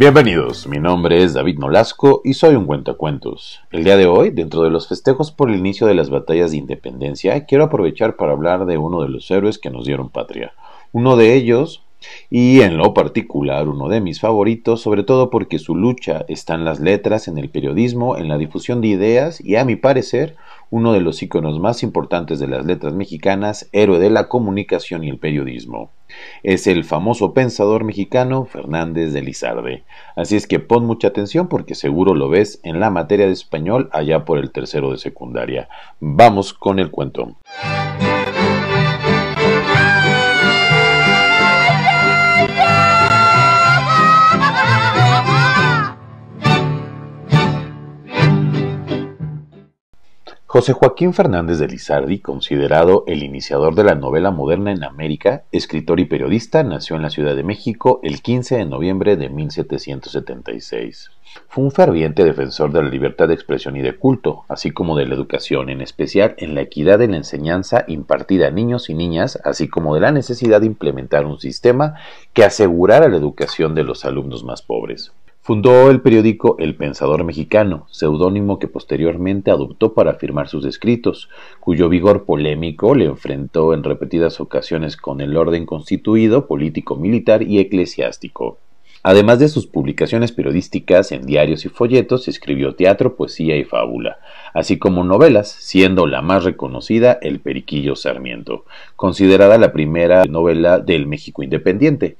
Bienvenidos, mi nombre es David Nolasco y soy un cuentacuentos. El día de hoy, dentro de los festejos por el inicio de las batallas de independencia, quiero aprovechar para hablar de uno de los héroes que nos dieron patria. Uno de ellos, y en lo particular uno de mis favoritos, sobre todo porque su lucha está en las letras, en el periodismo, en la difusión de ideas y, a mi parecer, uno de los íconos más importantes de las letras mexicanas, héroe de la comunicación y el periodismo. Es el famoso pensador mexicano Fernández de Lizarde. Así es que pon mucha atención porque seguro lo ves en la materia de español allá por el tercero de secundaria. Vamos con el cuento. José Joaquín Fernández de Lizardi, considerado el iniciador de la novela moderna en América, escritor y periodista, nació en la Ciudad de México el 15 de noviembre de 1776. Fue un ferviente defensor de la libertad de expresión y de culto, así como de la educación, en especial en la equidad en la enseñanza impartida a niños y niñas, así como de la necesidad de implementar un sistema que asegurara la educación de los alumnos más pobres. Fundó el periódico El Pensador Mexicano, seudónimo que posteriormente adoptó para firmar sus escritos, cuyo vigor polémico le enfrentó en repetidas ocasiones con el orden constituido político, militar y eclesiástico. Además de sus publicaciones periodísticas en diarios y folletos, escribió teatro, poesía y fábula, así como novelas, siendo la más reconocida El Periquillo Sarmiento, considerada la primera novela del México independiente,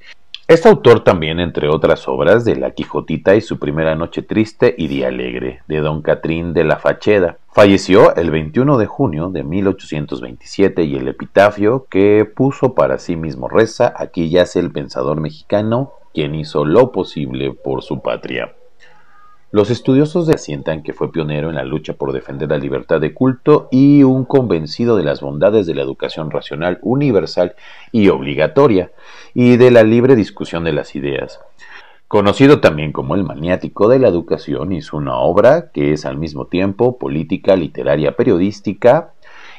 es autor también, entre otras obras, de La Quijotita y su primera noche triste y día alegre, de Don Catrín de la Facheda. Falleció el 21 de junio de 1827 y el epitafio que puso para sí mismo reza, aquí yace el pensador mexicano, quien hizo lo posible por su patria. Los estudiosos asientan que fue pionero en la lucha por defender la libertad de culto y un convencido de las bondades de la educación racional universal y obligatoria y de la libre discusión de las ideas. Conocido también como el maniático de la educación, hizo una obra que es al mismo tiempo política, literaria, periodística,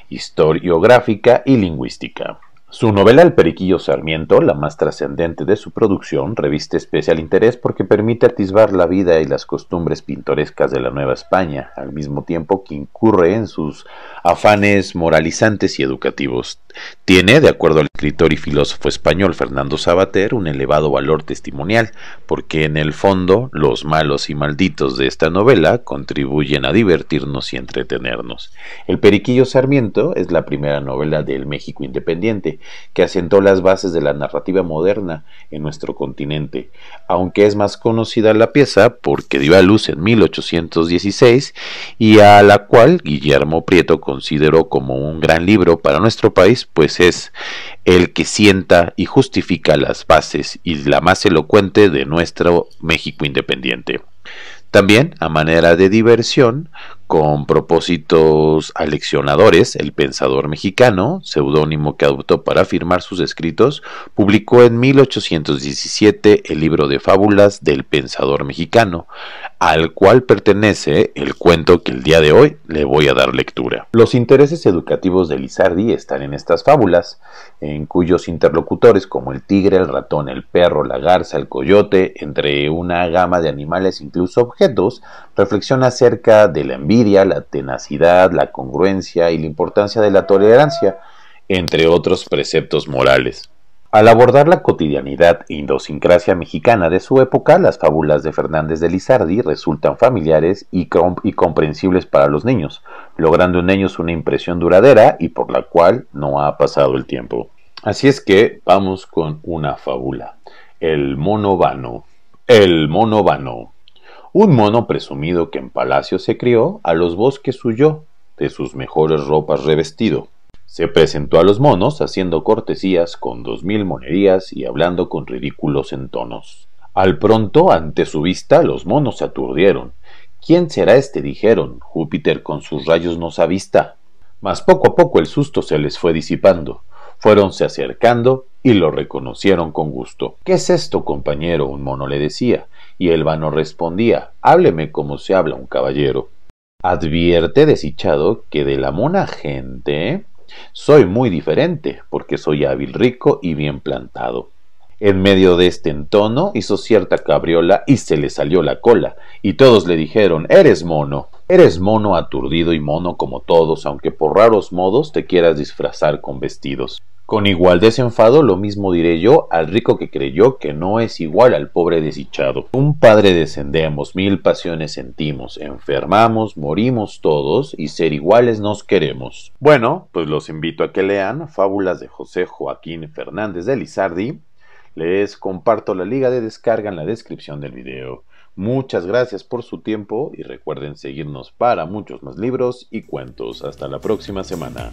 historiográfica y lingüística. Su novela El Periquillo Sarmiento, la más trascendente de su producción, reviste especial interés porque permite atisbar la vida y las costumbres pintorescas de la Nueva España, al mismo tiempo que incurre en sus afanes moralizantes y educativos. Tiene, de acuerdo al escritor y filósofo español Fernando Sabater, un elevado valor testimonial, porque en el fondo los malos y malditos de esta novela contribuyen a divertirnos y entretenernos. El Periquillo Sarmiento es la primera novela del México independiente, que asentó las bases de la narrativa moderna en nuestro continente, aunque es más conocida la pieza porque dio a luz en 1816 y a la cual Guillermo Prieto consideró como un gran libro para nuestro país, pues es el que sienta y justifica las bases y la más elocuente de nuestro México independiente. También, a manera de diversión, con propósitos aleccionadores, el pensador mexicano, seudónimo que adoptó para firmar sus escritos, publicó en 1817 el libro de fábulas del pensador mexicano, al cual pertenece el cuento que el día de hoy le voy a dar lectura. Los intereses educativos de Lizardi están en estas fábulas, en cuyos interlocutores como el tigre, el ratón, el perro, la garza, el coyote, entre una gama de animales incluso objetos, reflexiona acerca de la la tenacidad, la congruencia y la importancia de la tolerancia, entre otros preceptos morales. Al abordar la cotidianidad e idiosincrasia mexicana de su época, las fábulas de Fernández de Lizardi resultan familiares y, y, comprensibles para los niños, logrando en ellos una impresión duradera y por la cual no ha pasado el tiempo. Así es que vamos con una fábula. El mono vano. El mono vano. Un mono presumido que en palacio se crió, a los bosques huyó, de sus mejores ropas revestido. Se presentó a los monos haciendo cortesías con dos mil monerías y hablando con ridículos entonos. Al pronto, ante su vista, los monos se aturdieron. ¿Quién será este? dijeron. Júpiter con sus rayos nos avista. Mas poco a poco el susto se les fue disipando. Fueronse acercando y lo reconocieron con gusto. ¿Qué es esto, compañero? un mono le decía y el vano respondía Hábleme como se habla un caballero. Advierte desichado, que de la mona gente soy muy diferente, porque soy hábil, rico y bien plantado. En medio de este entono hizo cierta cabriola y se le salió la cola, y todos le dijeron Eres mono. Eres mono aturdido y mono como todos, aunque por raros modos te quieras disfrazar con vestidos. Con igual desenfado lo mismo diré yo al rico que creyó que no es igual al pobre desdichado. Un padre descendemos, mil pasiones sentimos, enfermamos, morimos todos y ser iguales nos queremos. Bueno, pues los invito a que lean Fábulas de José Joaquín Fernández de Lizardi. Les comparto la liga de descarga en la descripción del video. Muchas gracias por su tiempo y recuerden seguirnos para muchos más libros y cuentos. Hasta la próxima semana.